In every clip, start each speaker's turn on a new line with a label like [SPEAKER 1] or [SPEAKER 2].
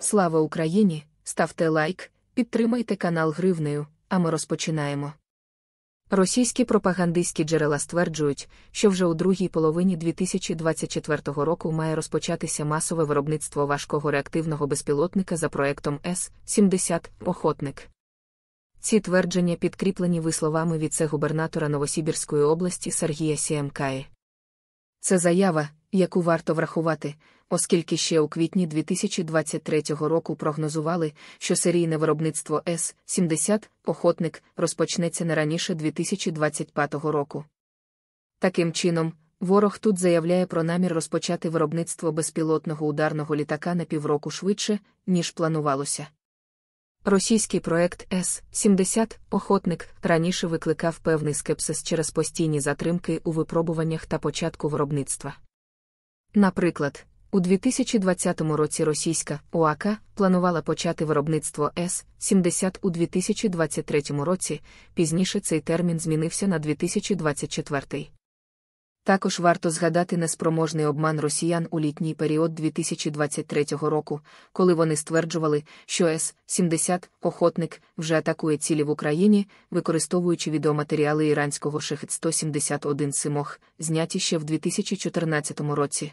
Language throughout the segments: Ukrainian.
[SPEAKER 1] Слава Україні! Ставте лайк, підтримайте канал Гривнею, а ми розпочинаємо. Російські пропагандистські джерела стверджують, що вже у другій половині 2024 року має розпочатися масове виробництво важкого реактивного безпілотника за проектом С-70 Охотник. Ці твердження підкріплені висловами віце-губернатора Новосібірської області Сергія Сіемкаї. Це заява, яку варто врахувати, оскільки ще у квітні 2023 року прогнозували, що серійне виробництво С-70 охотник розпочнеться не раніше 2025 року. Таким чином, ворог тут заявляє про намір розпочати виробництво безпілотного ударного літака на півроку швидше, ніж планувалося. Російський проект С-70 Охотник раніше викликав певний скепсис через постійні затримки у випробуваннях та початку виробництва. Наприклад, у 2020 році російська ОАК планувала почати виробництво С-70 у 2023 році, пізніше цей термін змінився на 2024. Також варто згадати неспроможний обман росіян у літній період 2023 року, коли вони стверджували, що С-70 охотник вже атакує цілі в Україні, використовуючи відеоматеріали іранського шахет 171 симох, зняті ще в 2014 році.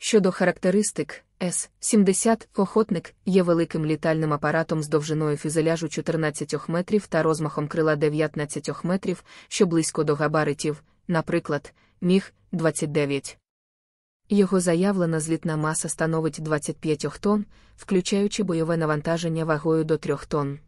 [SPEAKER 1] Щодо характеристик, С-70 охотник є великим літальним апаратом з довжиною фюзеляжу 14 метрів та розмахом крила 19 метрів, що близько до габаритів, наприклад, міг 29. Його заявлена злітна маса становить 25 тонн, включаючи бойове навантаження вагою до 3 тонн.